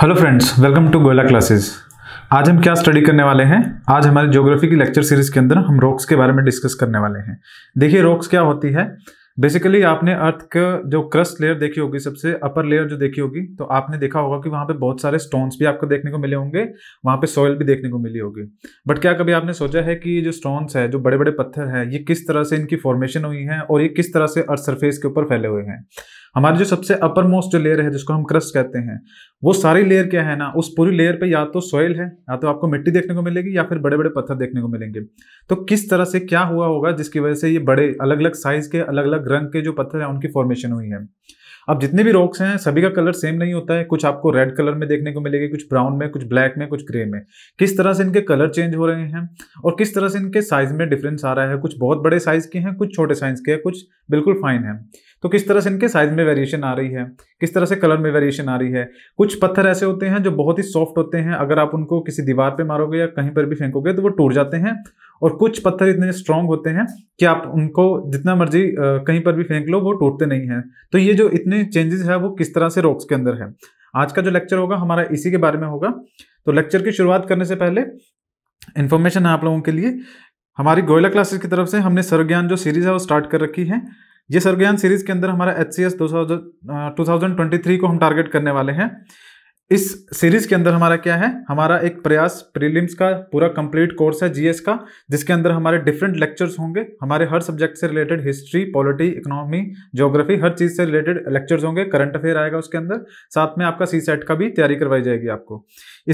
Hello friends welcome to Goyla classes आज हम क्या स्टडी करने वाले हैं आज हमारे ज्योग्राफी की लेक्चर सीरीज के अंदर हम रॉक्स के बारे में डिस्कस करने वाले हैं देखिए रॉक्स क्या होती है बेसिकली आपने अर्थ का जो क्रस्ट लेयर देखी होगी सबसे अपर लेयर जो देखी होगी तो आपने देखा होगा कि वहाँ पे बहुत सारे स्टोन्स भी आपको देखने को मिले होंगे वहाँ पे सॉयल भी देखने को मिली होगी बट क्या कभी आपने सोचा है कि जो स्टोन्स है जो बड़े बड़े पत्थर हैं ये किस तरह से इनकी फॉर्मेशन हुई है और ये किस तरह से अर्थ सरफेस के ऊपर फैले हुए हैं हमारी जो सबसे अपर मोस्ट जो लेयर है जिसको हम क्रस्ट कहते हैं वो सारी लेयर क्या है ना उस पूरी लेयर पे या तो सॉइल है या तो आपको मिट्टी देखने को मिलेगी या फिर बड़े बड़े पत्थर देखने को मिलेंगे तो किस तरह से क्या हुआ होगा जिसकी वजह से ये बड़े अलग अलग साइज के अलग अलग रंग के जो पत्थर हैं उनकी फॉर्मेशन हुई है अब जितने भी रॉक्स हैं सभी का कलर सेम नहीं होता है कुछ आपको रेड कलर में देखने को मिलेगी कुछ ब्राउन में कुछ ब्लैक में कुछ ग्रे में किस तरह से इनके कलर चेंज हो रहे हैं और किस तरह से इनके साइज में डिफरेंस आ रहा है कुछ बहुत बड़े साइज के हैं कुछ छोटे साइज के हैं कुछ बिल्कुल फाइन है तो किस तरह से इनके साइज में वेरिएशन आ रही है किस तरह से कलर में वेरिएशन आ रही है कुछ पत्थर ऐसे होते हैं जो बहुत ही सॉफ्ट होते हैं अगर आप उनको किसी दीवार पर मारोगे या कहीं पर भी फेंकोगे तो वो टूट जाते हैं और कुछ पत्थर इतने स्ट्रांग होते हैं कि आप उनको जितना मर्जी कहीं पर भी फेंक लो वो टूटते नहीं हैं तो ये जो इतने चेंजेस है वो किस तरह से रॉक्स के अंदर है आज का जो लेक्चर होगा हमारा इसी के बारे में होगा तो लेक्चर की शुरुआत करने से पहले इन्फॉर्मेशन है आप लोगों के लिए हमारी गोयला क्लासेस की तरफ से हमने सर्वज्ञान जो सीरीज़ है वो स्टार्ट कर रखी है ये सर्गयान सीरीज के अंदर हमारा H C S two thousand twenty three को हम टारगेट करने वाले हैं इस सीरीज के अंदर हमारा क्या है हमारा एक प्रयास प्रीलिम्स का पूरा कंप्लीट कोर्स है जीएस का जिसके अंदर हमारे डिफरेंट लेक्चर्स होंगे हमारे हर सब्जेक्ट से related history polity economy geography हर चीज़ से रिलेटेड लेक्चर्स होंगे करंट अफेयर आएगा उसके अंदर साथ में आपका सी सेट का भी तैयारी करवाई जाएगी आपको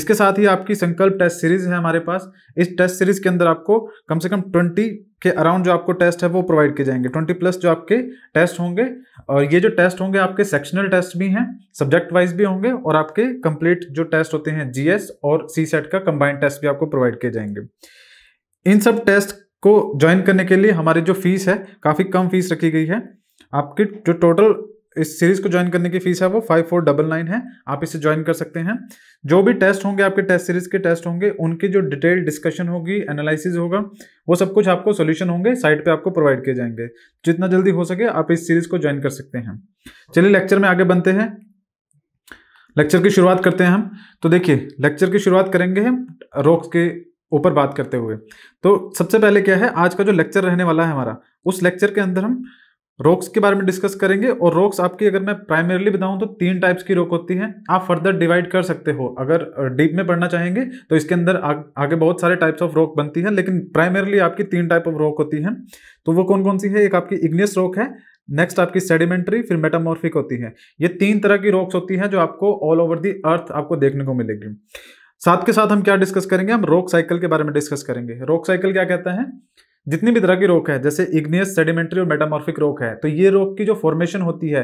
इसके साथ ही आपकी संकल्प टेस्ट सीरीज है हमारे पास इस टेस्ट सीरीज के अंदर आपको कम से कम ट्वेंटी के अराउंड जो आपको टेस्ट है वो प्रोवाइड किए जाएंगे ट्वेंटी प्लस जो आपके टेस्ट होंगे और ये जो टेस्ट होंगे आपके सेक्शनल टेस्ट भी हैं सब्जेक्ट वाइज भी होंगे और आपके कंप्लीट जो टेस्ट होते हैं जीएस और सी सेट का कंबाइंड टेस्ट भी आपको प्रोवाइड किए जाएंगे इन सब टेस्ट को ज्वाइन करने के लिए हमारी जो फीस है काफ़ी कम फीस रखी गई है आपकी जो टोटल इस सीरीज को ज्वाइन करने की फीस है वो फाइव फोर डबल नाइन है आप इसे ज्वाइन कर सकते हैं जो भी टेस्ट होंगे आपके टेस्ट सीरीज के टेस्ट होंगे उनकी जो डिटेल डिस्कशन होगी एनालिसिस होगा वो सब कुछ आपको सोल्यूशन होंगे साइट पे आपको प्रोवाइड किए जाएंगे जितना जल्दी हो सके आप इस सीरीज को ज्वाइन कर सकते हैं चलिए लेक्चर में आगे बनते हैं लेक्चर की शुरुआत करते हैं हम तो देखिए लेक्चर की शुरुआत करेंगे हम रोक के ऊपर बात करते हुए तो सबसे पहले क्या है आज का जो लेक्चर रहने वाला है हमारा उस लेक्चर के अंदर हम रोक्स के बारे में डिस्कस करेंगे और रोक्स आपकी अगर मैं प्राइमरीली बताऊं तो तीन टाइप्स की रोक होती है आप फर्दर डिवाइड कर सकते हो अगर डीप में पढ़ना चाहेंगे तो इसके अंदर आ, आगे बहुत सारे टाइप्स ऑफ रोक बनती है लेकिन प्राइमरीली आपकी तीन टाइप ऑफ रोक होती है तो वो कौन कौन सी है एक आपकी इग्नियस रोक है नेक्स्ट आपकी सेडिमेंट्री फिर मेटामॉर्फिक होती है ये तीन तरह की रोक्स होती हैं जो आपको ऑल ओवर दी अर्थ आपको देखने को मिलेगी साथ के साथ हम क्या डिस्कस करेंगे हम रोक साइकिल के बारे में डिस्कस करेंगे रोक साइकिल क्या कहता है जितनी भी तरह की रोक है जैसे इग्नियस सेडिमेंट्री और मेटामॉर्फिक रोक है तो ये रोक की जो फॉर्मेशन होती है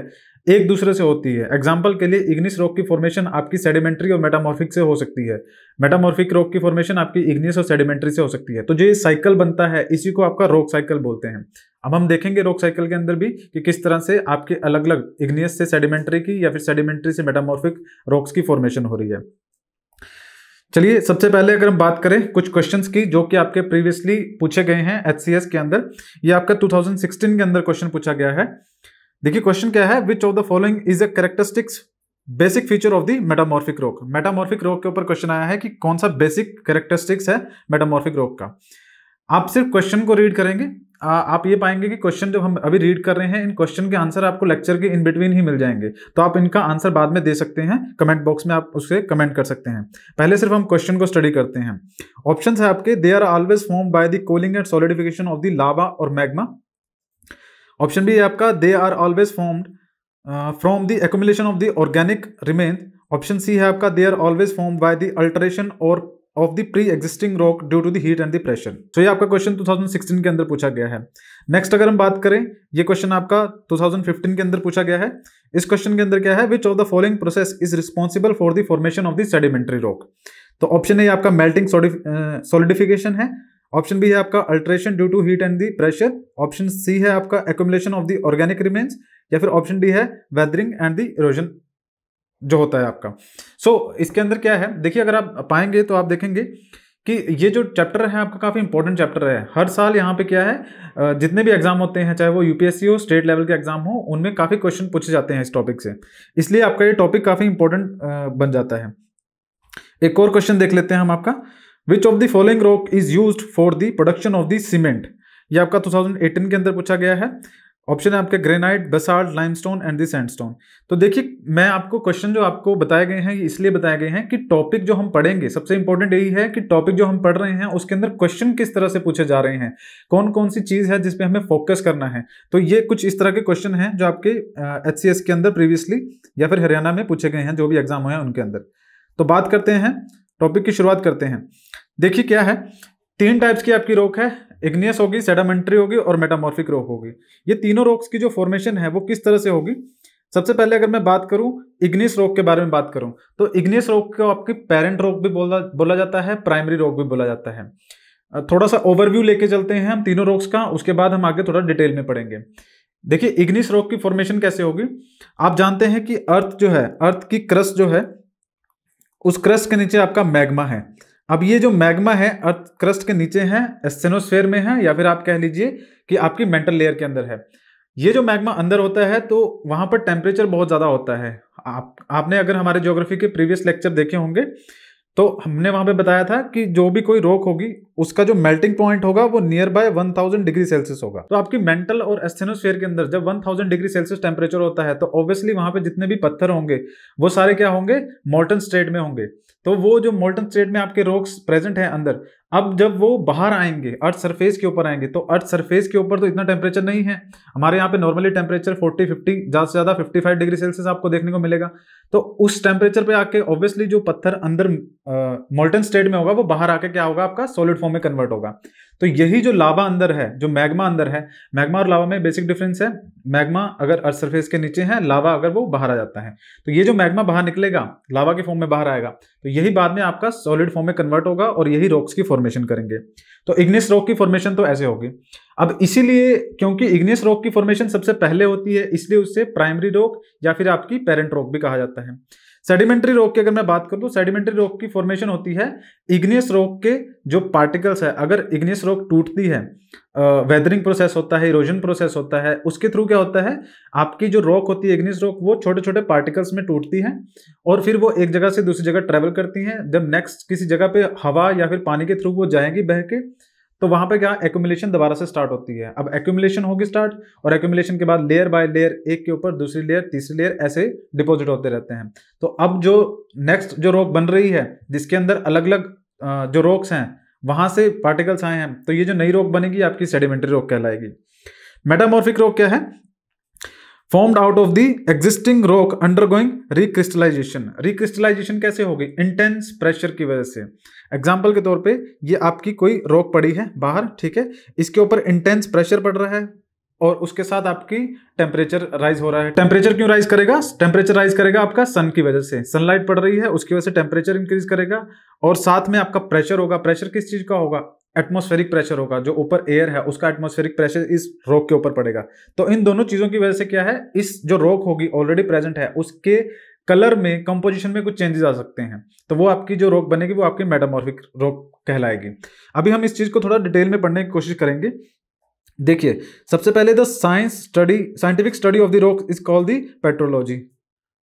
एक दूसरे से होती है एग्जाम्पल के लिए इग्निस रोक की फॉर्मेशन आपकी सेडिमेंट्री और मेटामॉर्फिक से हो सकती है मेटामॉर्फिक रोक की फॉर्मेशन आपकी इग्निस और सेडिमेंट्री से हो सकती है तो जो ये साइकिल बनता है इसी को आपका रोक साइकिल बोलते हैं अब हम देखेंगे रोक साइकिल के अंदर भी कि किस तरह से आपके अलग अलग इग्नियस से सेडिमेंट्री की या फिर सेडिमेंट्री से मेटामॉर्फिक रोक्स की फॉर्मेशन हो रही है चलिए सबसे पहले अगर हम बात करें कुछ क्वेश्चंस की जो कि आपके प्रीवियसली पूछे गए हैं एच के अंदर ये आपका 2016 के अंदर क्वेश्चन पूछा गया है देखिए क्वेश्चन क्या है which of the following is a characteristics basic feature of the metamorphic rock metamorphic rock के ऊपर क्वेश्चन आया है कि कौन सा बेसिक करेक्टरिस्टिक्स है मेटामॉर्फिक रोग का आप सिर्फ क्वेश्चन को रीड करेंगे आ, आप ये पाएंगे कि क्वेश्चन जब हम अभी रीड कर रहे हैं इन क्वेश्चन के आंसर आपको लेक्चर के इन बिटवीन ही मिल जाएंगे तो आप इनका आंसर बाद में दे सकते हैं कमेंट बॉक्स में आप उससे कमेंट कर सकते हैं पहले सिर्फ हम क्वेश्चन को स्टडी करते हैं ऑप्शन है आपके they are always form by the cooling and solidification of the lava और मैग्मा ऑप्शन बी है आपका they are always formed from the accumulation of the organic remain option C है आपका they are always form by the alteration और of the pre existing rock due to the heat and the pressure so ये आपका question 2016 के अंदर पूछा गया है नेक्स्ट अगर हम बात करें ये क्वेश्चन आपका 2015 के अंदर पूछा गया है इस क्वेश्चन के अंदर क्या है which of the following process is responsible for the formation of the sedimentary rock तो ऑप्शन ए आपका मेल्टिंग सोलिडिफिकेशन है ऑप्शन बी है आपका alteration due to heat and the pressure option C है आपका accumulation of the organic remains या फिर option D है वेदरिंग एंड द इरोजन जो होता है आपका सो so, इसके अंदर क्या है देखिए अगर आप पाएंगे तो आप देखेंगे कि ये जो चैप्टर है आपका काफ़ी इंपॉर्टेंट चैप्टर है हर साल यहाँ पे क्या है जितने भी एग्जाम होते हैं चाहे वो यूपीएससी हो स्टेट लेवल के एग्जाम हो उनमें काफ़ी क्वेश्चन पूछे जाते हैं इस टॉपिक से इसलिए आपका ये टॉपिक काफ़ी इंपॉर्टेंट बन जाता है एक और क्वेश्चन देख लेते हैं हम आपका which of the following rock is use for the production of the cement ये आपका 2018 के अंदर पूछा गया है ऑप्शन है आपके granite basalt limestone and the sandstone तो देखिए मैं आपको क्वेश्चन जो आपको बताए गए हैं इसलिए बताए गए हैं कि टॉपिक जो हम पढ़ेंगे सबसे इंपॉर्टेंट यही है कि टॉपिक जो हम पढ़ रहे हैं उसके अंदर क्वेश्चन किस तरह से पूछे जा रहे हैं कौन कौन सी चीज़ है जिसपे हमें फोकस करना है तो ये कुछ इस तरह के क्वेश्चन है जो आपके एच uh, के अंदर प्रीवियसली या फिर हरियाणा में पूछे गए हैं जो भी एग्जाम हुए हैं उनके अंदर तो बात करते हैं टॉपिक की शुरुआत करते हैं देखिए क्या है तीन टाइप्स की आपकी रोक है इग्नियस होगी सेडामेंट्री होगी और मेटामॉर्फिक रॉक होगी ये तीनों रॉक्स की जो फॉर्मेशन है वो किस तरह से होगी सबसे पहले अगर मैं बात करूं इग्नियस रॉक के बारे में बात करूं तो इग्नियस रॉक को आपके पेरेंट रॉक भी बोला बोला जाता है प्राइमरी रॉक भी बोला जाता है थोड़ा सा ओवरव्यू लेके चलते हैं हम तीनों रॉक्स का उसके बाद हम आगे थोड़ा डिटेल में पढ़ेंगे देखिए इग्निस रॉक की फॉर्मेशन कैसे होगी आप जानते हैं कि अर्थ जो है अर्थ की क्रस जो है उस क्रस के नीचे आपका मैग्मा है अब ये जो मैग्मा है अर्थ क्रस्ट के नीचे है एस्थेनोस्फेयर में है या फिर आप कह लीजिए कि आपकी मेंटल लेयर के अंदर है ये जो मैग्मा अंदर होता है तो वहाँ पर टेम्परेचर बहुत ज़्यादा होता है आप आपने अगर हमारे ज्योग्राफी के प्रीवियस लेक्चर देखे होंगे तो हमने वहां पे बताया था कि जो भी कोई रोक होगी उसका जो मेल्टिंग पॉइंट होगा वो नियर बाय 1000 डिग्री सेल्सियस होगा तो आपकी मेंटल और एस्थेनोस्फेयर के अंदर जब 1000 डिग्री सेल्सियस टेम्परेचर होता है तो ऑब्वियसली वहां पे जितने भी पत्थर होंगे वो सारे क्या होंगे मोल्टन स्टेट में होंगे तो वो जो मोल्टन स्टेट में आपके रॉक्स प्रेजेंट हैं अंदर अब जब वो बाहर आएंगे अर्थ सरफेस के ऊपर आएंगे तो अर्थ सरफेस के ऊपर तो इतना टेम्परेचर नहीं है हमारे यहाँ पे नॉर्मली टेम्परेचर 40 50 ज़्यादा से ज़्यादा 55 डिग्री सेल्सियस आपको देखने को मिलेगा तो उस टेम्परेचर पे आके ऑब्वियसली जो पत्थर अंदर मोल्टन स्टेट में होगा वो बाहर आके क्या होगा आपका सॉलिड फॉर्म में कन्वर्ट होगा तो यही जो लावा अंदर है जो मैग्मा अंदर है मैग्मा और लावा में बेसिक डिफरेंस है मैग्मा अगर अर्थ सरफेस के नीचे है लावा अगर वो बाहर आ जाता है तो ये जो मैग्मा बाहर निकलेगा लावा के फॉर्म में बाहर आएगा तो यही बाद में आपका सॉलिड फॉर्म में कन्वर्ट होगा और यही रॉक्स की फॉर्मेशन करेंगे तो इग्निस रॉक की फॉर्मेशन तो ऐसे होगी अब इसीलिए क्योंकि इग्नियस रोग की फॉर्मेशन सबसे पहले होती है इसलिए उससे प्राइमरी रोग या फिर आपकी पेरेंट रोग भी कहा जाता है सेडिमेंट्री रोग की अगर मैं बात करूँ तो सेडिमेंट्री रोग की फॉर्मेशन होती है इग्नियस रोग के जो पार्टिकल्स है अगर इग्नियस रोग टूटती है वेदरिंग प्रोसेस होता है इरोजन प्रोसेस होता है उसके थ्रू क्या होता है आपकी जो रॉक होती है इग्नियस रॉक वो छोटे छोटे पार्टिकल्स में टूटती है और फिर वो एक जगह से दूसरी जगह ट्रेवल करती हैं जब नेक्स्ट किसी जगह पे हवा या फिर पानी के थ्रू वो जाएंगी बह के तो वहां पे क्या एक्यूमिलेशन दोबारा से स्टार्ट होती है अब एक्यूमिलेशन होगी स्टार्ट और एक्यूमिलेशन के बाद लेयर बाय लेयर एक के ऊपर दूसरी लेयर तीसरी लेयर ऐसे डिपॉजिट होते रहते हैं तो अब जो नेक्स्ट जो रोक बन रही है जिसके अंदर अलग अलग जो रोक्स हैं वहां से पार्टिकल्स आए हैं तो ये जो नई रोक बनेगी आपकी सेडिमेंट्री रोक कहलाएगी मेटामॉर्फिक रोक क्या है formed out of the existing rock undergoing recrystallization recrystallization कैसे होगी इंटेंस प्रेशर की वजह से एग्जाम्पल के तौर पर यह आपकी कोई रॉक पड़ी है बाहर ठीक है इसके ऊपर इंटेंस प्रेशर पड़ रहा है और उसके साथ आपकी टेम्परेचर राइज हो रहा है टेम्परेचर क्यों राइज करेगा टेम्परेचर राइज करेगा आपका सन की वजह से सनलाइट पड़ रही है उसकी वजह से टेम्परेचर इंक्रीज करेगा और साथ में आपका प्रेशर होगा प्रेशर किस चीज का होगा एटमोस्फेरिक प्रेशर होगा जो ऊपर एयर है उसका एटमोस्फेरिक प्रेशर इस रोक के ऊपर पड़ेगा तो इन दोनों चीज़ों की वजह से क्या है इस जो रोक होगी ऑलरेडी प्रेजेंट है उसके कलर में कंपोजिशन में कुछ चेंजेस आ सकते हैं तो वो आपकी जो रोक बनेगी वो आपकी मेटामॉर्फिक रोक कहलाएगी अभी हम इस चीज़ को थोड़ा डिटेल में पढ़ने की कोशिश करेंगे देखिए सबसे पहले the science study scientific study of the rock is called the petrology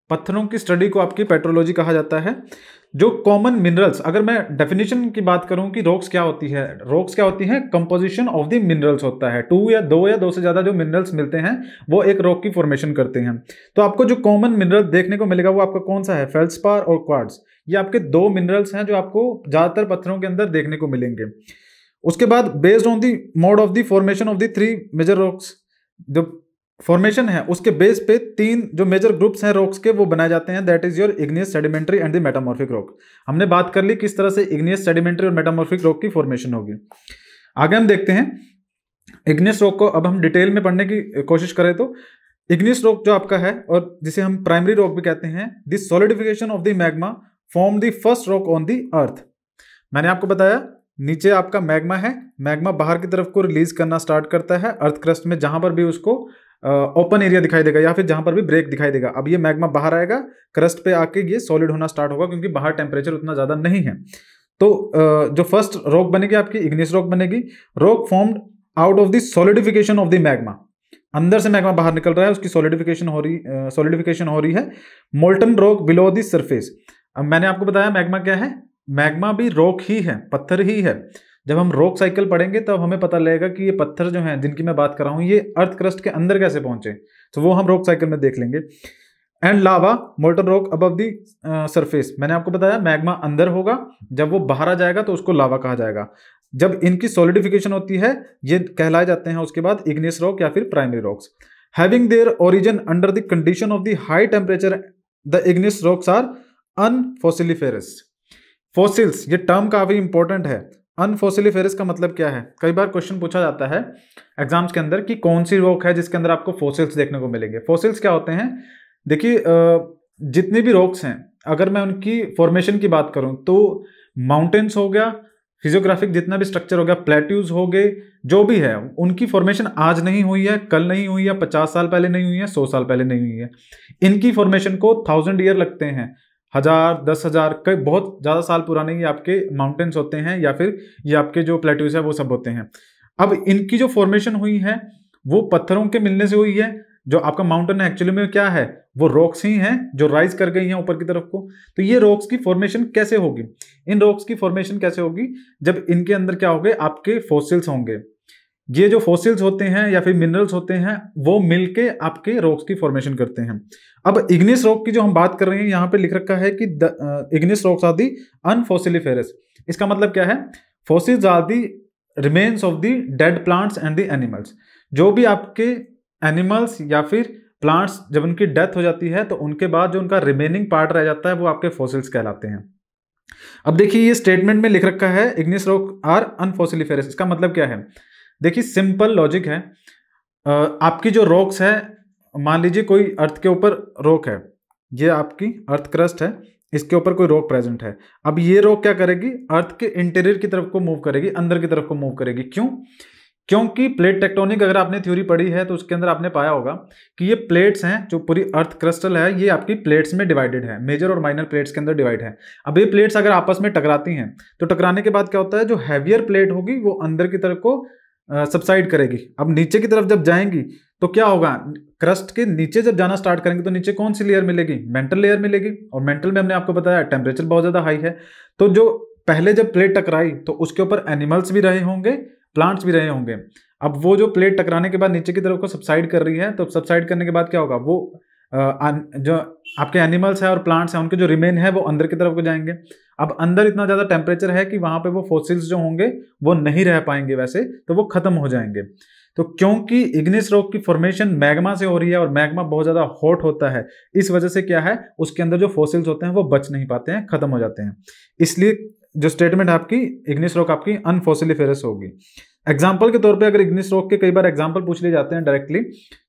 पत्थरों की स्टडी को आपकी पेट्रोलॉजी कहा जाता है जो कॉमन मिनरल्स अगर मैं डेफिनेशन की बात करूं कि रॉक्स क्या होती है रॉक्स क्या होती है कंपोजिशन ऑफ द मिनरल्स होता है टू या दो या दो से ज़्यादा जो मिनरल्स मिलते हैं वो एक रॉक की फॉर्मेशन करते हैं तो आपको जो कॉमन मिनरल देखने को मिलेगा वो आपका कौन सा है फेल्सपार और क्वार्ड्स ये आपके दो मिनरल्स हैं जो आपको ज़्यादातर पत्थरों के अंदर देखने को मिलेंगे उसके बाद based on the mode of the formation of the three major rocks जो फॉर्मेशन है उसके बेस पे तीन जो मेजर ग्रुप्स हैं रॉक्स के वो बनाए जाते हैं that is your igneous sedimentary and the metamorphic rock हमने बात कर ली किस तरह से इग्नियस सेडिमेंट्री और मेटामॉर्फिक रॉक की फॉर्मेशन होगी आगे हम देखते हैं इग्नियस रॉक को अब हम डिटेल में पढ़ने की कोशिश करें तो इग्नियस रॉक जो आपका है और जिसे हम प्राइमरी रॉक भी कहते हैं the solidification of the magma form the first rock on the earth मैंने आपको बताया नीचे आपका मैग्मा है मैग्मा बाहर की तरफ को रिलीज करना स्टार्ट करता है अर्थ क्रस्ट में जहां पर भी उसको ओपन एरिया दिखाई देगा या फिर जहां पर भी ब्रेक दिखाई देगा अब ये मैग्मा बाहर आएगा क्रस्ट पे आके ये सॉलिड होना स्टार्ट होगा क्योंकि बाहर टेम्परेचर उतना ज़्यादा नहीं है तो uh, जो फर्स्ट रॉक बनेगी आपकी इग्निस रॉक बनेगी rock formed out of the solidification of the magma अंदर से मैग्मा बाहर निकल रहा है उसकी सॉलिडिफिकेशन हो रही सॉलिडिफिकेशन uh, हो रही है molten rock below the surface अब मैंने आपको बताया मैग्मा क्या है मैग्मा भी रॉक ही है पत्थर ही है जब हम रोक साइकिल पढ़ेंगे तब हमें पता लगेगा कि ये पत्थर जो हैं जिनकी मैं बात कर रहा हूँ ये अर्थ क्रस्ट के अंदर कैसे पहुंचे तो वो हम रोक साइकिल में देख लेंगे and lava molten rock above the surface मैंने आपको बताया मैग्मा अंदर होगा जब वो बाहर आ जाएगा तो उसको लावा कहा जाएगा जब इनकी सॉलिडिफिकेशन होती है ये कहलाए जाते हैं उसके बाद इग्निस रॉक या फिर primary rocks having their origin under the condition of the high temperature the igneous rocks are unfossiliferous fossils ये टर्म काफ़ी इंपॉर्टेंट है फेरिस का मतलब क्या है कई बार क्वेश्चन पूछा जाता है एग्जाम्स के अंदर कि कौन सी रॉक है जिसके अंदर आपको फोसिल्स देखने को मिलेंगे फोसिल्स क्या होते हैं देखिए जितने भी रॉक्स हैं अगर मैं उनकी फॉर्मेशन की बात करूं तो माउंटेन्स हो गया फिजियोग्राफिक जितना भी स्ट्रक्चर हो गया प्लेट्यूज हो गए जो भी है उनकी फॉर्मेशन आज नहीं हुई है कल नहीं हुई है पचास साल पहले नहीं हुई है सौ साल पहले नहीं हुई है इनकी फॉर्मेशन को थाउजेंड ईयर लगते हैं हज़ार दस हज़ार कई बहुत ज़्यादा साल पुराने ये आपके माउंटेन्स होते हैं या फिर ये आपके जो प्लेट्यूज है वो सब होते हैं अब इनकी जो फॉर्मेशन हुई है वो पत्थरों के मिलने से हुई है जो आपका माउंटेन है एक्चुअली में क्या है वो रॉक्स ही हैं जो राइज कर गई हैं ऊपर की तरफ को तो ये रॉक्स की फॉर्मेशन कैसे होगी इन रॉक्स की फॉर्मेशन कैसे होगी जब इनके अंदर क्या होंगे आपके फोसिल्स होंगे ये जो फॉसिल्स होते हैं या फिर मिनरल्स होते हैं वो मिलके आपके रॉक्स की फॉर्मेशन करते हैं अब इग्निस रॉक की जो हम बात कर रहे हैं यहाँ पे लिख रखा है कि इग्निस रॉक्स आर दी इसका मतलब क्या है fossils are the remains of the dead plants and the animals जो भी आपके एनिमल्स या फिर प्लांट्स जब उनकी डेथ हो जाती है तो उनके बाद जो उनका रिमेनिंग पार्ट रह जाता है वो आपके फॉसिल्स कहलाते हैं अब देखिए ये स्टेटमेंट में लिख रखा है इग्निस रॉक आर अनफोसिलिफेरस इसका मतलब क्या है देखिए सिंपल लॉजिक है आपकी जो रॉक्स है मान लीजिए कोई अर्थ के ऊपर रॉक है ये आपकी अर्थ क्रस्ट है इसके ऊपर कोई रॉक प्रेजेंट है अब ये रॉक क्या करेगी अर्थ के इंटीरियर की तरफ को मूव करेगी अंदर की तरफ को मूव करेगी क्यों क्योंकि प्लेट टेक्टोनिक अगर आपने थ्योरी पढ़ी है तो उसके अंदर आपने पाया होगा कि ये प्लेट्स हैं जो पूरी अर्थ क्रस्टल है ये आपकी प्लेट्स में डिवाइडेड है मेजर और माइनर प्लेट्स के अंदर डिवाइड है अब ये प्लेट्स अगर आपस में टकराती हैं तो टकराने के बाद क्या होता है जो हैवियर प्लेट होगी वो अंदर की तरफ को सबसाइड करेगी अब नीचे की तरफ जब जाएंगी तो क्या होगा क्रस्ट के नीचे जब जाना स्टार्ट करेंगे तो नीचे कौन सी लेयर मिलेगी मेंटल लेयर मिलेगी और मेंटल में हमने आपको बताया टेम्परेचर बहुत ज़्यादा हाई है तो जो पहले जब प्लेट टकराई तो उसके ऊपर एनिमल्स भी रहे होंगे प्लांट्स भी रहे होंगे अब वो जो प्लेट टकराने के बाद नीचे की तरफ को सब्साइड कर रही है तो सब्साइड करने के बाद क्या होगा वो जो आपके एनिमल्स हैं और प्लांट्स हैं उनके जो रिमेन है वो अंदर की तरफ को जाएंगे अब अंदर इतना ज़्यादा टेम्परेचर है कि वहाँ पे वो फोसिल्स जो होंगे वो नहीं रह पाएंगे वैसे तो वो ख़त्म हो जाएंगे तो क्योंकि इग्निस रॉक की फॉर्मेशन मैग्मा से हो रही है और मैग्मा बहुत ज़्यादा हॉट होता है इस वजह से क्या है उसके अंदर जो फोसिल्स होते हैं वो बच नहीं पाते हैं ख़त्म हो जाते हैं इसलिए जो स्टेटमेंट आपकी इग्निस रॉक आपकी अनफोसिलीफेरस होगी एग्जाम्पल के तौर पे अगर इग्निस रॉक के कई बार एग्जाम्पल पूछ लिए जाते हैं डायरेक्टली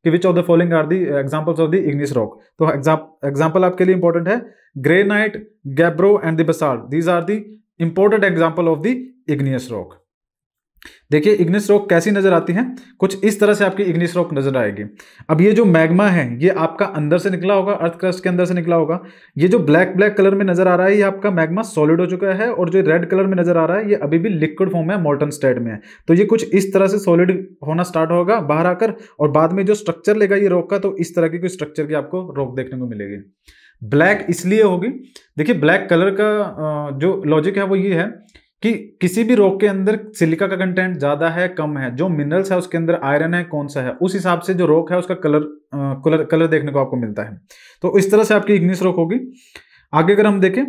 कि which of the following are the examples of the igneous rock तो एग्जाम्पल आपके लिए इंपॉर्टेंट है granite gabbro and the basalt these are the important example of the igneous rock देखिए इग्निस रॉक कैसी नजर आती है कुछ इस तरह से आपकी इग्निस रॉक नजर आएगी अब ये जो मैग्मा है ये आपका अंदर से निकला होगा अर्थ क्रस्ट के अंदर से निकला होगा ये जो ब्लैक ब्लैक कलर में नजर आ रहा है ये आपका मैग्मा सॉलिड हो चुका है और जो रेड कलर में नजर आ रहा है ये अभी भी लिक्विड फॉर्म है मॉडर्न स्टेट में है तो ये कुछ इस तरह से सॉलिड होना स्टार्ट होगा बाहर आकर और बाद में जो स्ट्रक्चर लेगा ये रॉक का तो इस तरह की कोई स्ट्रक्चर की आपको रॉक देखने को मिलेगी ब्लैक इसलिए होगी देखिए ब्लैक कलर का जो लॉजिक है वो ये है कि किसी भी रॉक के अंदर सिलिका का कंटेंट ज़्यादा है कम है जो मिनरल्स है उसके अंदर आयरन है कौन सा है उस हिसाब से जो रॉक है उसका कलर कलर कलर देखने को आपको मिलता है तो इस तरह से आपकी इग्नियस रॉक होगी आगे अगर हम देखें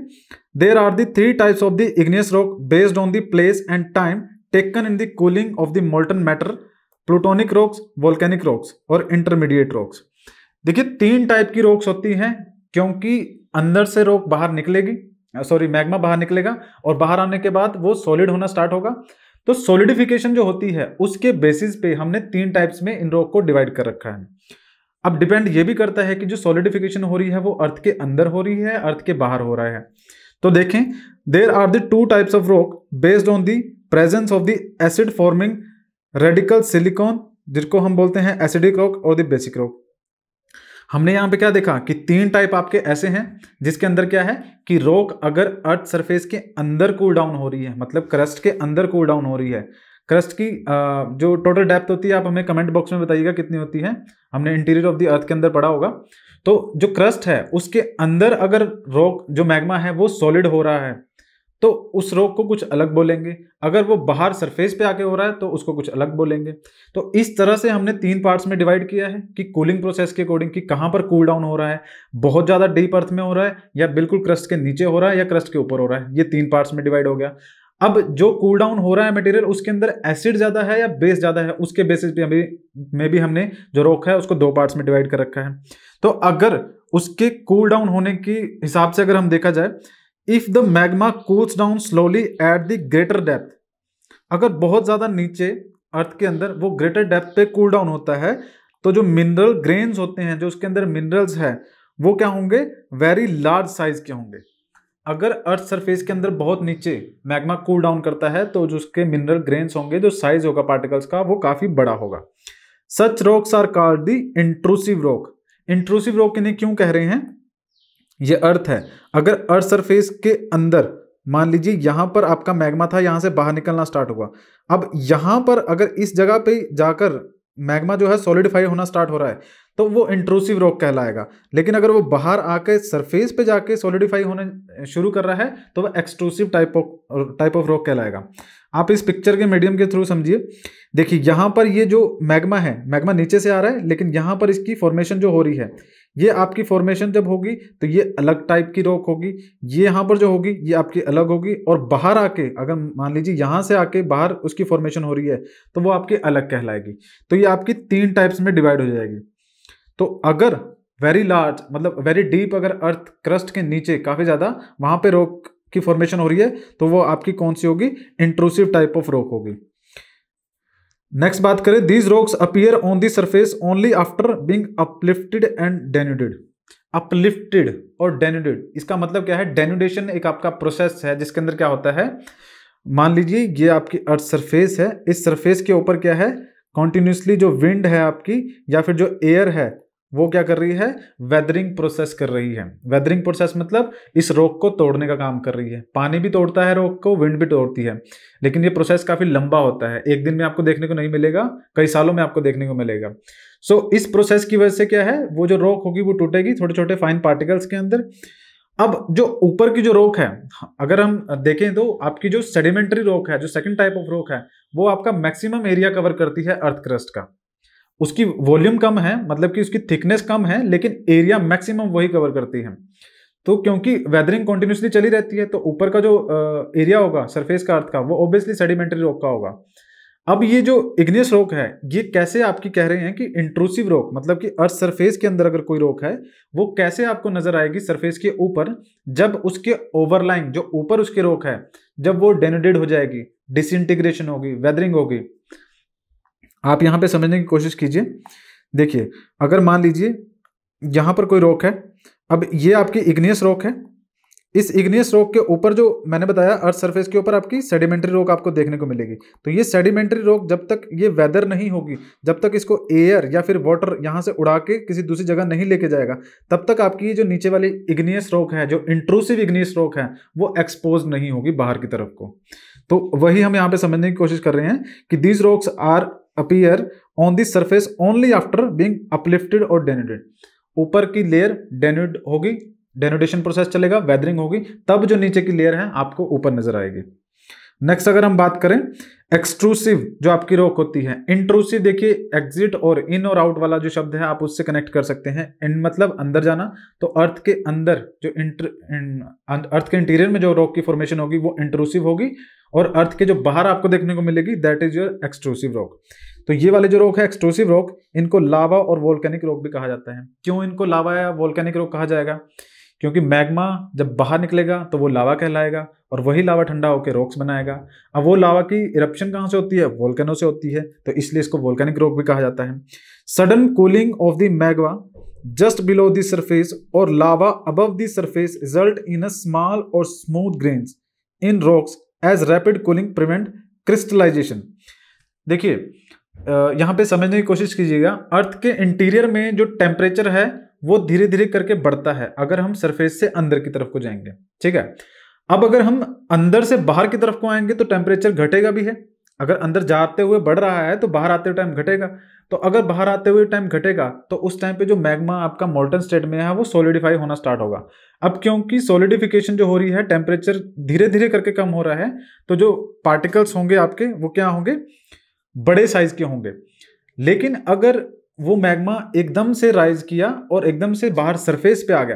there are the three types of the igneous rock based on the place and time taken in the cooling of the molten matter plutonic rocks volcanic rocks और इंटरमीडिएट रॉक्स देखिए तीन type की rocks होती हैं क्योंकि अंदर से rock बाहर निकलेगी सॉरी मैग्मा बाहर निकलेगा और बाहर आने के बाद वो सॉलिड होना स्टार्ट होगा तो सॉलिडिफिकेशन जो होती है उसके बेसिस पे हमने तीन टाइप्स में इन रॉक को डिवाइड कर रखा है अब डिपेंड ये भी करता है कि जो सॉलिडिफिकेशन हो रही है वो अर्थ के अंदर हो रही है अर्थ के बाहर हो रहा है तो देखें there are the two types of rock based on the presence of the acid forming radical silicon जिसको हम बोलते हैं एसिडिक रॉक और द बेसिक रॉक हमने यहाँ पे क्या देखा कि तीन टाइप आपके ऐसे हैं जिसके अंदर क्या है कि रोक अगर अर्थ सरफेस के अंदर कूल डाउन हो रही है मतलब क्रस्ट के अंदर कूल डाउन हो रही है क्रस्ट की जो टोटल डेप्थ होती है आप हमें कमेंट बॉक्स में बताइएगा कितनी होती है हमने इंटीरियर ऑफ द अर्थ के अंदर पढ़ा होगा तो जो क्रस्ट है उसके अंदर अगर रॉक जो मैग्मा है वो सॉलिड हो रहा है तो उस रोग को कुछ अलग बोलेंगे अगर वो बाहर सरफेस पे आके हो रहा है तो उसको कुछ अलग बोलेंगे तो इस तरह से हमने तीन पार्ट्स में डिवाइड किया है कि कूलिंग प्रोसेस के अकॉर्डिंग कि कहाँ पर कूल डाउन हो रहा है बहुत ज़्यादा डीप अर्थ में हो रहा है या बिल्कुल क्रस्ट के नीचे हो रहा है या क्रस्ट के ऊपर हो रहा है ये तीन पार्ट्स में डिवाइड हो गया अब जो कूल डाउन हो रहा है मटेरियल उसके अंदर एसिड ज़्यादा है या बेस ज़्यादा है उसके बेसिस पे अभी में भी हमने जो रोक है उसको दो पार्ट्स में डिवाइड कर रखा है तो अगर उसके कूल डाउन होने के हिसाब से अगर हम देखा जाए if the magma cools down slowly at the greater depth अगर बहुत ज़्यादा नीचे अर्थ के अंदर वो ग्रेटर डेप्थ पे कूल डाउन होता है तो जो मिनरल ग्रेन होते हैं जो उसके अंदर मिनरल्स है वो क्या होंगे वेरी लार्ज साइज के होंगे अगर अर्थ सरफेस के अंदर बहुत नीचे मैग्मा कूल डाउन करता है तो जो उसके मिनरल ग्रेन्स होंगे जो साइज होगा पार्टिकल्स का वो काफ़ी बड़ा होगा such rocks are called the intrusive rock intrusive rock इन्हें क्यों कह रहे हैं ये अर्थ है अगर अर्थ सरफेस के अंदर मान लीजिए यहाँ पर आपका मैग्मा था यहाँ से बाहर निकलना स्टार्ट हुआ अब यहाँ पर अगर इस जगह पे जाकर मैग्मा जो है सॉलिडिफाई होना स्टार्ट हो रहा है तो वो इंट्रोसिव रॉक कहलाएगा लेकिन अगर वो बाहर आके सरफेस पे जाके सॉलिडिफाई होने शुरू कर रहा है तो वह extrusive type of type of rock कहलाएगा आप इस पिक्चर के मीडियम के थ्रू समझिए देखिए यहाँ पर ये जो मैग्मा है मैग्मा नीचे से आ रहा है लेकिन यहाँ पर इसकी फॉर्मेशन जो हो रही है ये आपकी फॉर्मेशन जब होगी तो ये अलग टाइप की रॉक होगी ये यहाँ पर जो होगी ये आपकी अलग होगी और बाहर आके अगर मान लीजिए यहाँ से आके बाहर उसकी फॉर्मेशन हो रही है तो वो आपकी अलग कहलाएगी तो ये आपकी तीन टाइप्स में डिवाइड हो जाएगी तो अगर वेरी लार्ज मतलब वेरी डीप अगर अर्थ क्रस्ट के नीचे काफ़ी ज़्यादा वहाँ पर रॉक की फॉर्मेशन हो रही है तो वो आपकी कौन सी होगी इंट्रूसिव टाइप ऑफ रॉक होगी नेक्स्ट बात करें these rocks appear on the surface only after being uplifted and denuded uplifted और डेनुडेड इसका मतलब क्या है डेनुडेशन एक आपका प्रोसेस है जिसके अंदर क्या होता है मान लीजिए ये आपकी अर्थ सरफेस है इस सरफेस के ऊपर क्या है कॉन्टिन्यूसली जो विंड है आपकी या फिर जो एयर है वो क्या कर रही है वेदरिंग प्रोसेस कर रही है वेदरिंग प्रोसेस मतलब इस रोक को तोड़ने का काम कर रही है पानी भी तोड़ता है रोक को विंड भी तोड़ती है लेकिन ये प्रोसेस काफ़ी लंबा होता है एक दिन में आपको देखने को नहीं मिलेगा कई सालों में आपको देखने को मिलेगा सो so, इस प्रोसेस की वजह से क्या है वो जो रोक होगी वो टूटेगी छोटे छोटे फाइन पार्टिकल्स के अंदर अब जो ऊपर की जो रोक है अगर हम देखें तो आपकी जो सेडिमेंट्री रोक है जो सेकंड टाइप ऑफ रोक है वो आपका मैक्सिमम एरिया कवर करती है अर्थ क्रस्ट का उसकी वॉल्यूम कम है मतलब कि उसकी थिकनेस कम है लेकिन एरिया मैक्सिमम वही कवर करती है तो क्योंकि वेदरिंग कॉन्टिन्यूसली चली रहती है तो ऊपर का जो एरिया होगा सरफेस का अर्थ का वो ऑब्वियसली सेडिमेंट्री रोक का होगा अब ये जो इग्नियस रोक है ये कैसे आपकी कह रहे हैं कि इंट्रूसिव रोक मतलब कि अर्थ सरफेस के अंदर अगर कोई रोक है वो कैसे आपको नजर आएगी सरफेस के ऊपर जब उसके ओवरलाइन जो ऊपर उसके रोक है जब वो डेनोडेड हो जाएगी डिसइंटीग्रेशन होगी वेदरिंग होगी आप यहाँ पे समझने की कोशिश कीजिए देखिए अगर मान लीजिए यहाँ पर कोई रोक है अब ये आपकी इग्नियस रोक है इस इग्नियस रोक के ऊपर जो मैंने बताया अर्थ सरफेस के ऊपर आपकी सेडिमेंट्री रोक आपको देखने को मिलेगी तो ये सेडिमेंट्री रोक जब तक ये वेदर नहीं होगी जब तक इसको एयर या फिर वाटर यहाँ से उड़ा के किसी दूसरी जगह नहीं लेके जाएगा तब तक आपकी ये जो नीचे वाली इग्नियस रोक है जो इंट्रूसिव इग्नियस रोक है वो एक्सपोज नहीं होगी बाहर की तरफ को तो वही हम यहाँ पे समझने की कोशिश कर रहे हैं कि these rocks are appear on the surface only after being uplifted और डेनुडेड ऊपर की लेयर डेनुड होगी डेनुडेशन प्रोसेस चलेगा वेदरिंग होगी तब जो नीचे की लेयर है आपको ऊपर नजर आएगी नेक्स्ट अगर हम बात करें एक्सट्रूसिव जो आपकी रोक होती है इंट्रूसिव देखिए एग्जिट और इन और आउट वाला जो शब्द है आप उससे कनेक्ट कर सकते हैं इन मतलब अंदर जाना तो अर्थ के अंदर जो इंटर अर्थ के इंटीरियर में जो रोक की फॉर्मेशन होगी वो इंट्रूसिव होगी और अर्थ के जो बाहर आपको देखने को मिलेगी दैट इज योर एक्सट्रूसिव रोक तो ये वाले जो रोक है एक्सट्रूसिव रोक इनको लावा और वोल्केनिक रोक भी कहा जाता है क्यों इनको लावा या वोल्केनिक रोक कहा जाएगा क्योंकि मैग्मा जब बाहर निकलेगा तो वो लावा कहलाएगा और वही लावा ठंडा होकर रॉक्स बनाएगा अब वो लावा की इरप्शन कहाँ से होती है वोल्केनो से होती है तो इसलिए इसको वोल्केनिक रॉक भी कहा जाता है sudden cooling of the magma just below the surface और lava above the surface result in a small और smooth grains in rocks as rapid cooling prevent crystallization देखिए यहाँ पे समझने की कोशिश कीजिएगा अर्थ के इंटीरियर में जो टेम्परेचर है वो धीरे धीरे करके बढ़ता है अगर हम सरफेस से अंदर की तरफ को जाएंगे ठीक है अब अगर हम अंदर से बाहर की तरफ को आएंगे तो टेम्परेचर घटेगा भी है अगर अंदर जाते हुए बढ़ रहा है तो बाहर आते हुए टाइम घटेगा तो अगर बाहर आते हुए टाइम घटेगा तो उस टाइम पे जो मैग्मा आपका मोल्टन स्टेट में है वो सोलिडिफाई होना स्टार्ट होगा अब क्योंकि सोलिडिफिकेशन जो हो रही है टेम्परेचर धीरे धीरे करके कम हो रहा है तो जो पार्टिकल्स होंगे आपके वो क्या होंगे बड़े साइज के होंगे लेकिन अगर वो मैग्मा एकदम से राइज किया और एकदम से बाहर सरफेस पे आ गया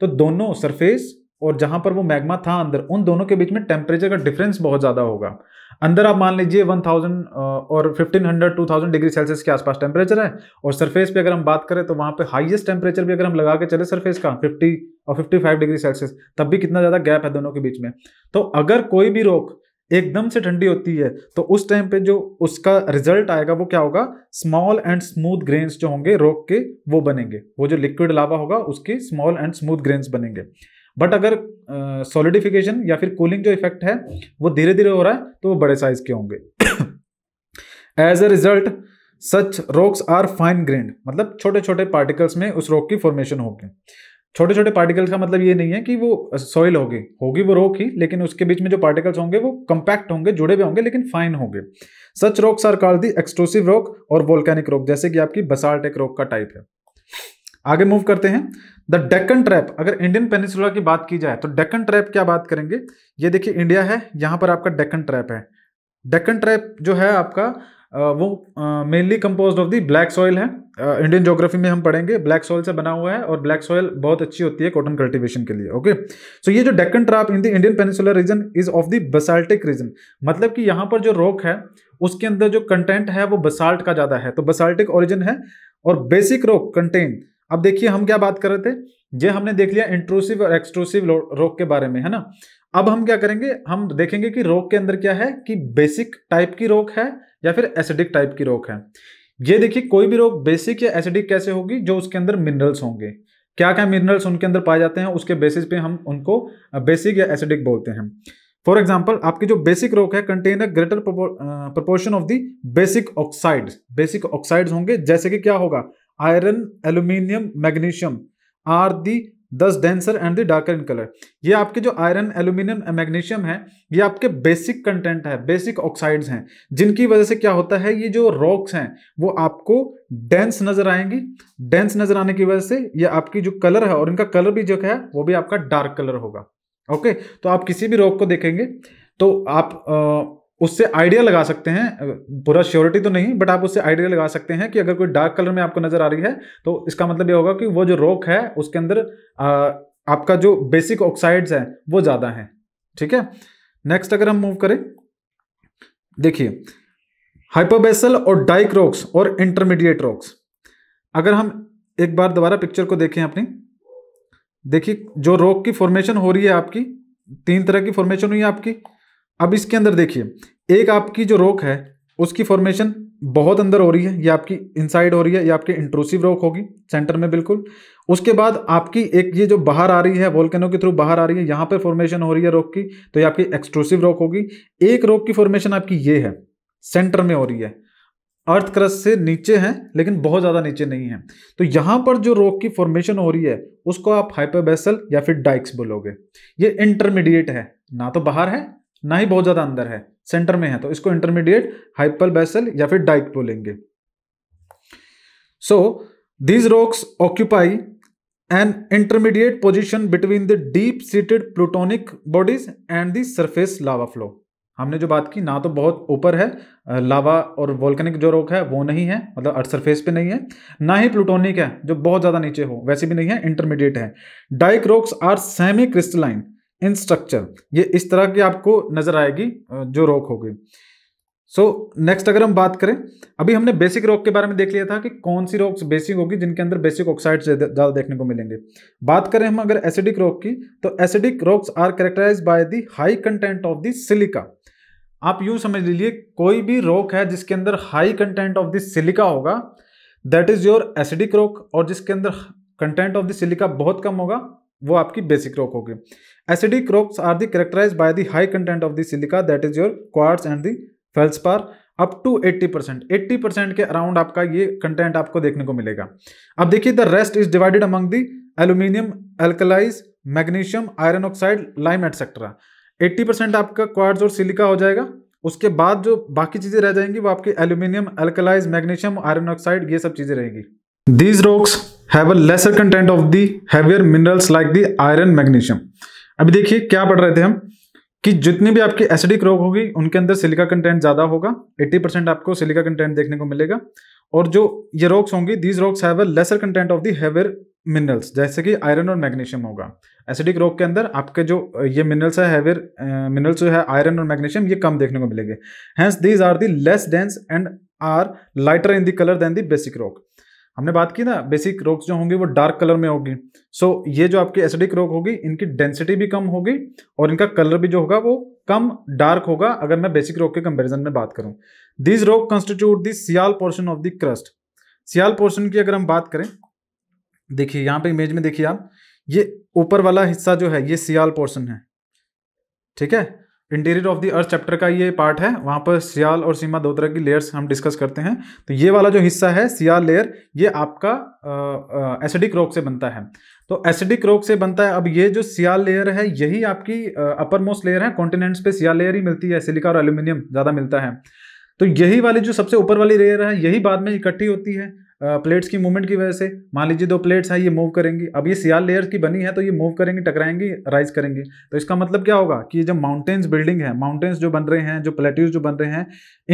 तो दोनों सरफेस और जहां पर वो मैग्मा था अंदर उन दोनों के बीच में टेम्परेचर का डिफरेंस बहुत ज़्यादा होगा अंदर आप मान लीजिए 1000 और 1500 2000 डिग्री सेल्सियस के आसपास टेम्परेचर है और सरफेस पे अगर हम बात करें तो वहां पे हाईएस्ट टेम्परेचर भी अगर हम लगा के चले सरफेस का 50 और 55 डिग्री सेल्सियस तब भी कितना ज़्यादा गैप है दोनों के बीच में तो अगर कोई भी रोक एकदम से ठंडी होती है तो उस टाइम पे जो उसका रिजल्ट आएगा वो क्या होगा स्मॉल एंड स्मूथ ग्रेन्स जो होंगे रोक के वो बनेंगे वो जो लिक्विड लावा होगा उसके स्मॉल एंड स्मूथ ग्रेन्स बनेंगे बट अगर सॉलिडिफिकेशन या फिर कूलिंग जो इफेक्ट है वो धीरे धीरे हो रहा है तो वो बड़े साइज के होंगे as a result such rocks are fine grain मतलब छोटे छोटे पार्टिकल्स में उस रॉक की फॉर्मेशन होगी छोटे छोटे पार्टिकल्स का मतलब ये नहीं है कि वो सॉइल होगी होगी वो रोक ही लेकिन उसके बीच में जो पार्टिकल्स होंगे वो कंपैक्ट होंगे जुड़े हुए होंगे लेकिन फाइन होंगे such rocks are called the extrusive rock और वोल्केनिक रॉक जैसे कि आपकी बसाल्टेक रॉक का टाइप है आगे मूव करते हैं द डेक्कन ट्रैप अगर इंडियन पेनिसुला की बात की जाए तो डेक्कन ट्रैप क्या बात करेंगे ये देखिए इंडिया है यहां पर आपका डेक्कन ट्रैप है डेक्कन ट्रैप जो है आपका वो mainly composed of the black soil है इंडियन जोग्राफी में हम पढ़ेंगे ब्लैक सॉयल से बना हुआ है और ब्लैक सॉयल बहुत अच्छी होती है कॉटन कल्टिवेशन के लिए ओके सो ये जो Deccan trap in the Indian peninsular region is of the basaltic region मतलब कि यहाँ पर जो रॉक है उसके अंदर जो कंटेंट है वो बसाल्ट का ज़्यादा है तो बसाल्टिक ओरिजिन है और बेसिक रॉक कंटेन अब देखिए हम क्या बात कर रहे थे ये हमने देख लिया इंट्रूसिव और एक्सट्रूसिव रोक के बारे में है ना अब हम क्या करेंगे हम देखेंगे कि रोक के अंदर क्या है कि बेसिक टाइप की रोक है या फिर एसिडिक टाइप की रोक है ये देखिए कोई भी रोग बेसिक या एसिडिक कैसे होगी जो उसके अंदर मिनरल्स होंगे क्या क्या मिनरल्स उनके अंदर पाए जाते हैं उसके बेसिस पे हम उनको बेसिक या एसिडिक बोलते हैं फॉर एग्जाम्पल आपकी जो बेसिक रोक है contain a greater proportion of the basic oxide basic oxides होंगे जैसे कि क्या होगा iron aluminium magnesium are the दस denser and the darker in colour ये आपके जो आयरन एल्यूमिनियम मैग्नीशियम है ये आपके बेसिक कंटेंट है बेसिक ऑक्साइड्स हैं जिनकी वजह से क्या होता है ये जो रॉक्स हैं वो आपको डेंस नजर आएंगी डेंस नजर आने की वजह से ये आपकी जो कलर है और इनका कलर भी जो है वो भी आपका डार्क कलर होगा ओके तो आप किसी भी रॉक को देखेंगे तो आप आ, उससे आइडिया लगा सकते हैं पूरा श्योरिटी तो नहीं बट आप उससे आइडिया लगा सकते हैं कि अगर कोई डार्क कलर में आपको नजर आ रही है तो इसका मतलब ये होगा कि वो जो रोक है उसके अंदर आपका जो बेसिक ऑक्साइड्स है वो ज़्यादा है ठीक है नेक्स्ट अगर हम मूव करें देखिए हाइपोबेसल और डाइक रॉक्स और इंटरमीडिएट रॉक्स अगर हम एक बार दोबारा पिक्चर को देखें अपनी देखिए जो रोक की फॉर्मेशन हो रही है आपकी तीन तरह की फॉर्मेशन हुई है आपकी अब इसके अंदर देखिए एक आपकी जो रोक है उसकी फॉर्मेशन बहुत अंदर हो रही है या आपकी इनसाइड हो रही है या आपकी इंट्रोसिव रोक होगी सेंटर में बिल्कुल उसके बाद आपकी एक ये जो बाहर आ रही है वोल्केनो के थ्रू बाहर आ रही है यहाँ पर फॉर्मेशन हो रही है रोक की तो ये आपकी एक्सट्रोसिव रोक होगी एक रोक की फॉर्मेशन आपकी ये है सेंटर में हो रही है अर्थ क्रस से नीचे है लेकिन बहुत ज़्यादा नीचे नहीं है तो यहाँ पर जो रोक की फॉर्मेशन हो रही है उसको आप हाइपरबेसल या फिर डाइक्स बोलोगे ये इंटरमीडिएट है ना तो बाहर है ना ही बहुत ज़्यादा अंदर है सेंटर में है तो इसको इंटरमीडिएट हाइपल बेसल या फिर डाइक बोलेंगे so these rocks occupy an intermediate position between the deep seated plutonic bodies and the surface lava flow हमने जो बात की ना तो बहुत ऊपर है लावा और वॉल्कनिक जो रोक है वो नहीं है मतलब अर्थ सरफेस पे नहीं है ना ही प्लूटोनिक है जो बहुत ज़्यादा नीचे हो वैसे भी नहीं है इंटरमीडिएट है dyke rocks are semi crystalline in structure ये इस तरह की आपको नजर आएगी जो रॉक होगी सो so, नेक्स्ट अगर हम बात करें अभी हमने बेसिक रॉक के बारे में देख लिया था कि कौन सी रॉक्स बेसिक होगी जिनके अंदर बेसिक ऑक्साइड ज़्यादा देखने को मिलेंगे बात करें हम अगर एसिडिक रॉक की तो acidic rocks are characterised by the high content of the silica आप यूं समझ लीजिए कोई भी रॉक है जिसके अंदर high content of the silica होगा that is your acidic rock और जिसके अंदर कंटेंट ऑफ द सिलिका बहुत कम होगा वो आपकी बेसिक रॉक होगी acidic rocks are the characterised by the high content of the silica that is your quartz and the feldspar up to 80 percent eighty percent के around आपका ये कंटेंट आपको देखने को मिलेगा अब देखिए the rest is divided among the aluminium alkalis magnesium iron oxide lime etcetera 80 percent आपका क्वार्ट्स और सिलिका हो जाएगा उसके बाद जो बाकी चीज़ें रह जाएंगी वो आपके aluminium alkalis magnesium iron oxide ये सब चीज़ें रहेंगी these rocks have a lesser content of the heavier minerals like the iron magnesium अभी देखिए क्या पढ़ रहे थे हम कि जितनी भी आपकी एसिडिक रोग होगी उनके अंदर सिलिका कंटेंट ज़्यादा होगा 80 परसेंट आपको सिलिका कंटेंट देखने को मिलेगा और जो ये रोग्स होंगी these rocks have lesser content of the minerals जैसे कि आयरन और मैग्नीशियम होगा एसिडिक रोग के अंदर आपके जो ये मिनरल्स है मिनरल्स जो है आयरन और मैग्नीशियम ये कम देखने को मिलेंगे hence these are the less dense and are lighter in the colour than the basic rock हमने बात की ना बेसिक रॉक्स जो होंगी वो डार्क कलर में होगी सो so, ये जो आपकी एसिडिक रॉक होगी इनकी डेंसिटी भी कम होगी और इनका कलर भी जो होगा वो कम डार्क होगा अगर मैं बेसिक रॉक के कंपैरिजन में बात करूं this rock constitute the sial portion of the crust sial portion की अगर हम बात करें देखिए यहाँ पे इमेज में देखिए आप ये ऊपर वाला हिस्सा जो है ये सियाल पोर्शन है ठीक है interior of the earth chapter का ये पार्ट है वहाँ पर सियाल और सीमा दो तरह की लेयर्स हम डिस्कस करते हैं तो ये वाला जो हिस्सा है सियाल लेयर ये आपका एसिडिक रॉक से बनता है तो एसिडिक रॉक से बनता है अब ये जो सियाल लेयर है यही आपकी अपर मोस्ट लेयर है कॉन्टिनेंट्स पे सियाल लेयर ही मिलती है सिलिका और एल्यूमिनियम ज़्यादा मिलता है तो यही वाली जो सबसे ऊपर वाली लेयर है यही बाद में इकट्ठी होती है प्लेट्स की मूवमेंट की वजह से मान लीजिए दो प्लेट्स हैं ये मूव करेंगी अब ये सियाल लेयर्स की बनी है तो ये मूव करेंगी टकराएंगी राइज करेंगी तो इसका मतलब क्या होगा कि जब माउंटेन्स बिल्डिंग है माउंटेन्स जो बन रहे हैं जो प्लेट्यूज जो बन रहे हैं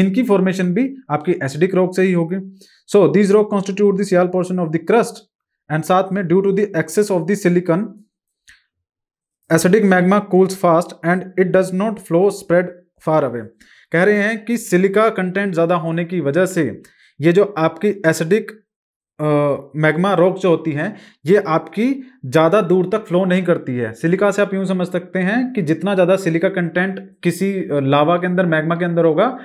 इनकी फॉर्मेशन भी आपकी एसिडिक रॉक से ही होगी so this rock constitute the sial portion portion of the crust and साथ में due to the excess of the silicon acidic magma cools fast and it does not flow spread far away कह रहे हैं कि silica content ज़्यादा होने की वजह से ये जो आपकी एसिडिक मैग्मा रॉक जो होती हैं ये आपकी ज़्यादा दूर तक फ्लो नहीं करती है सिलिका से आप यूँ समझ सकते हैं कि जितना ज़्यादा सिलिका कंटेंट किसी लावा के अंदर मैग्मा के अंदर होगा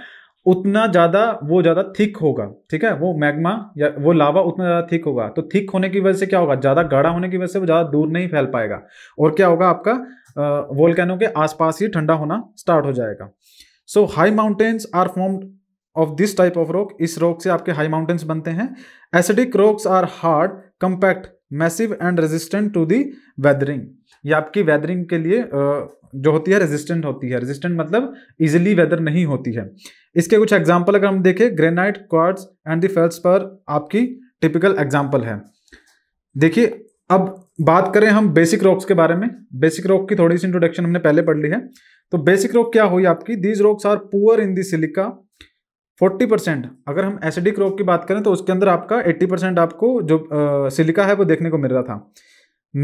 उतना ज़्यादा वो ज़्यादा थिक होगा ठीक है वो मैग्मा या वो लावा उतना ज़्यादा थिक होगा तो थिक होने की वजह से क्या होगा ज़्यादा गाढ़ा होने की वजह से वो ज़्यादा दूर नहीं फैल पाएगा और क्या होगा आपका वोल्केनो के आसपास ही ठंडा होना स्टार्ट हो जाएगा so high mountains are formed of this type of rock इस रॉक से आपके हाई माउंटेन्स बनते हैं acidic rocks are hard compact massive and resistant to the weathering ये आपकी वेदरिंग के लिए जो होती है रेजिस्टेंट होती है रेजिस्टेंट मतलब इजिली वेदर नहीं होती है इसके कुछ एग्जाम्पल अगर हम देखें granite quartz and the feldspar पर आपकी टिपिकल एग्जाम्पल है देखिए अब बात करें हम बेसिक रॉक्स के बारे में बेसिक रॉक की थोड़ी सी इंट्रोडक्शन हमने पहले पढ़ ली है तो बेसिक रॉक क्या हुई आपकी these rocks are poor in silica forty percent अगर हम एसिडिक रॉक की बात करें तो उसके अंदर आपका एट्टी परसेंट आपको जो आ, सिलिका है वो देखने को मिल रहा था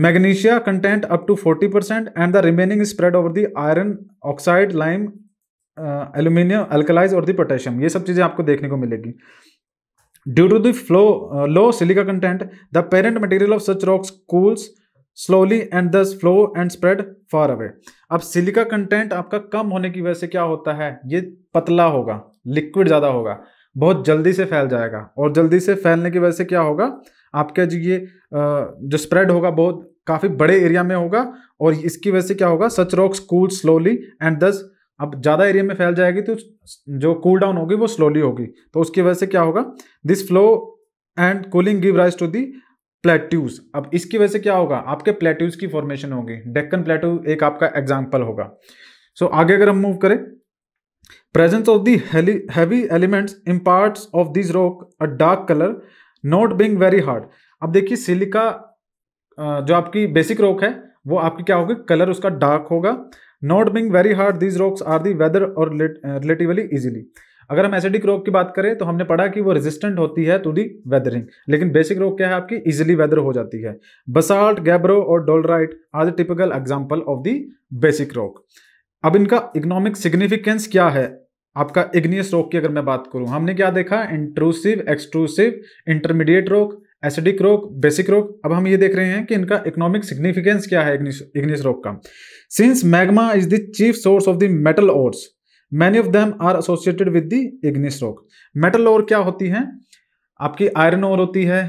magnesia content up to forty percent and the remaining spread over the iron oxide lime aluminium alkalies और द पोटेशियम ये सब चीज़ें आपको देखने को मिलेगी due to the flow low silica content the parent material of such rocks cools slowly and thus flow and spread far away अब silica content आपका कम होने की वजह से क्या होता है ये पतला होगा लिक्विड ज़्यादा होगा बहुत जल्दी से फैल जाएगा और जल्दी से फैलने की वजह से क्या होगा आपका जो ये जो स्प्रेड होगा बहुत काफ़ी बड़े एरिया में होगा और इसकी वजह से क्या होगा such rocks cool slowly and thus अब ज़्यादा एरिया में फैल जाएगी तो जो कूल डाउन होगी वो स्लोली होगी तो उसकी वजह से क्या होगा this flow and cooling give rise to the plateaus अब इसकी वजह से क्या होगा आपके प्लेट्यूज की फॉर्मेशन होगी डेक्कन प्लेट्यू एक आपका एग्जाम्पल होगा सो so, आगे अगर हम मूव करें Presence of the heavy elements imparts of these rock a dark color, not being very hard. अब देखिए सिलिका जो आपकी बेसिक रॉक है वो आपकी क्या होगी कलर उसका डार्क होगा not being very hard these rocks are the weather और रिलेटिवली इजीली अगर हम एसिडिक रॉक की बात करें तो हमने पढ़ा कि वो रेजिस्टेंट होती है टू दी वेदरिंग लेकिन बेसिक रॉक क्या है आपकी इजिली वेदर हो जाती है बसाल्ट गैब्रो और dolerite are the typical example of the basic rock अब इनका इकोनॉमिक सिग्निफिकेंस क्या है आपका इग्नियस रोग की अगर मैं बात करूं हमने क्या देखा intrusive extrusive intermediate rock acidic rock basic rock अब हम ये देख रहे हैं कि इनका इकोनॉमिक सिग्निफिकेंस क्या है इग्नियस रोग का since magma is the chief source of the metal ores many of them are associated with the igneous rock metal ore क्या होती है आपकी आयरन ओर होती है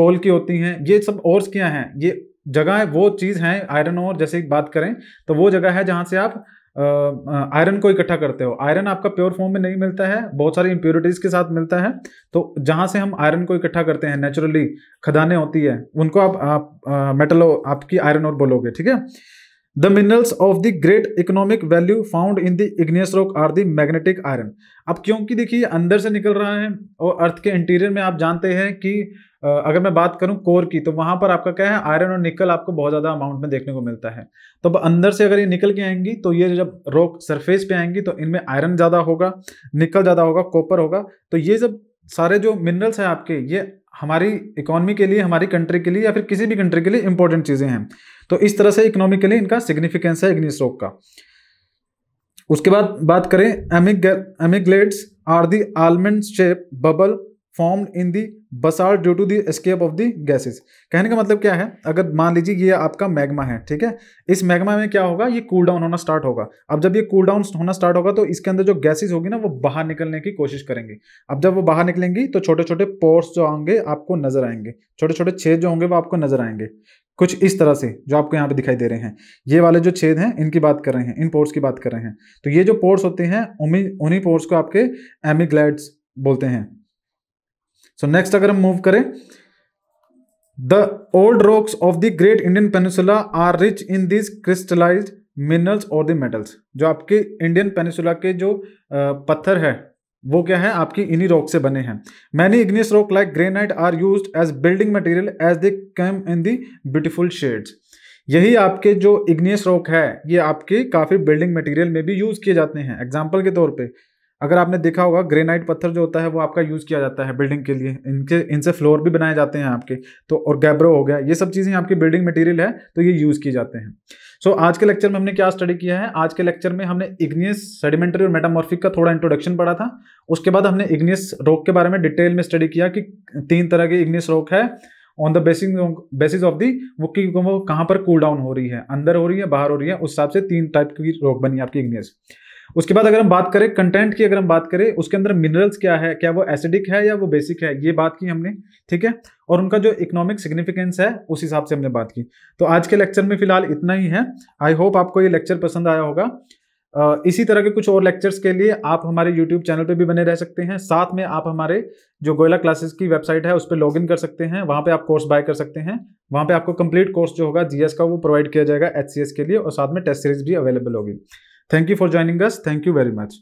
कोल की होती हैं ये सब ओर्स क्या हैं ये जगह है, वो चीज़ हैं आयरन ओर जैसे बात करें तो वो जगह है जहाँ से आप आयरन को इकट्ठा करते हो आयरन आपका प्योर फॉर्म में नहीं मिलता है बहुत सारी इंप्योरिटीज़ के साथ मिलता है तो जहाँ से हम आयरन को इकट्ठा करते हैं नेचुरली खदाने होती है उनको आप, आप आपकी आयरन और बोलोगे ठीक है the minerals of the great economic value found in the igneous rock are the magnetic iron अब क्योंकि देखिए अंदर से निकल रहा है और अर्थ के इंटीरियर में आप जानते हैं कि अगर मैं बात करूं कोर की तो वहां पर आपका क्या है आयरन और निकल आपको बहुत ज़्यादा अमाउंट में देखने को मिलता है तो अब अंदर से अगर ये निकल के आएंगी तो ये जब रॉक सरफेस पे आएंगी तो इनमें आयरन ज़्यादा होगा निकल ज़्यादा होगा कॉपर होगा तो ये सब सारे जो मिनरल्स हैं आपके ये हमारी इकोनॉमी के लिए हमारी कंट्री के लिए या फिर किसी भी कंट्री के लिए इंपॉर्टेंट चीज़ें हैं तो इस तरह से इकोनॉमिकली इनका सिग्निफिकेंस है इग्निस रॉक का उसके बाद बात करें एमिक amygdales are the almond shape bubble form in the basalt due to the escape of the gases कहने का मतलब क्या है अगर मान लीजिए ये आपका मैग्मा है ठीक है इस मैग्मा में क्या होगा ये कूल डाउन होना स्टार्ट होगा अब जब ये कूल डाउन होना स्टार्ट होगा तो इसके अंदर जो गैसेस होगी ना वो बाहर निकलने की कोशिश करेंगी अब जब वो बाहर निकलेंगी तो छोटे छोटे पोर्स जो होंगे आपको नजर आएंगे छोटे छोटे छेद जो होंगे वो आपको नजर आएंगे कुछ इस तरह से जो आपको यहाँ पे दिखाई दे रहे हैं ये वाले जो छेद हैं इनकी बात कर रहे हैं इन पोर्स की बात कर रहे हैं तो ये जो पोर्स होते हैं उन्हीं पोर्स को आपके एमिग्लैड्स बोलते हैं सो so, नेक्स्ट अगर हम मूव करें the old rocks of the great Indian peninsula are rich in this crystallize minerals और द मेटल्स जो आपके इंडियन पेनिसुला के जो पत्थर है वो क्या है आपकी इन्हीं रॉक से बने हैं many igneous rock like granite are use as building material as they came in the beautiful shades यही आपके जो इग्नियस रॉक है ये आपके काफ़ी बिल्डिंग मटेरियल में भी यूज़ किए जाते हैं एग्जाम्पल के तौर पर अगर आपने देखा होगा ग्रेनाइट पत्थर जो होता है वो आपका यूज़ किया जाता है बिल्डिंग के लिए इनके इनसे फ्लोर भी बनाए जाते हैं आपके तो और गैब्रो हो गया ये सब चीज़ें आपकी बिल्डिंग मटेरियल है तो ये यूज़ किए जाते हैं सो so, आज के लेक्चर में हमने क्या स्टडी किया है आज के लेक्चर में हमने इग्नियस सेडिमेंट्री और मेटामॉर्फिक का थोड़ा इंट्रोडक्शन पढ़ा था उसके बाद हमने इग्नियस रोक के बारे में डिटेल में स्टडी किया कि तीन तरह के इग्नियस रोक है on the basing basis of the वो कि वो कहाँ पर कूल डाउन हो रही है अंदर हो रही है बाहर हो रही है उस हिसाब से तीन टाइप की रोक बनी आपकी इग्नियस उसके बाद अगर हम बात करें कंटेंट की अगर हम बात करें उसके अंदर मिनरल्स क्या है क्या वो एसिडिक है या वो बेसिक है ये बात की हमने ठीक है और उनका जो इकोनॉमिक सिग्निफिकेंस है उस हिसाब से हमने बात की तो आज के लेक्चर में फिलहाल इतना ही है आई होप आपको ये लेक्चर पसंद आया होगा इसी तरह के कुछ और लेक्चर्स के लिए आप हमारे यूट्यूब चैनल पर भी बने रह सकते हैं साथ में आप हमारे जो गोयला क्लासेस की वेबसाइट है उस पर लॉगिन कर सकते हैं वहाँ पे आप कोर्स बाय कर सकते हैं वहाँ पे आपको कंप्लीट कोर्स जो होगा जीएस का वो प्रोवाइड किया जाएगा एचसीएस के लिए और साथ में टेस्ट सीरीज भी अवेलेबल होगी Thank you for joining us. Thank you very much.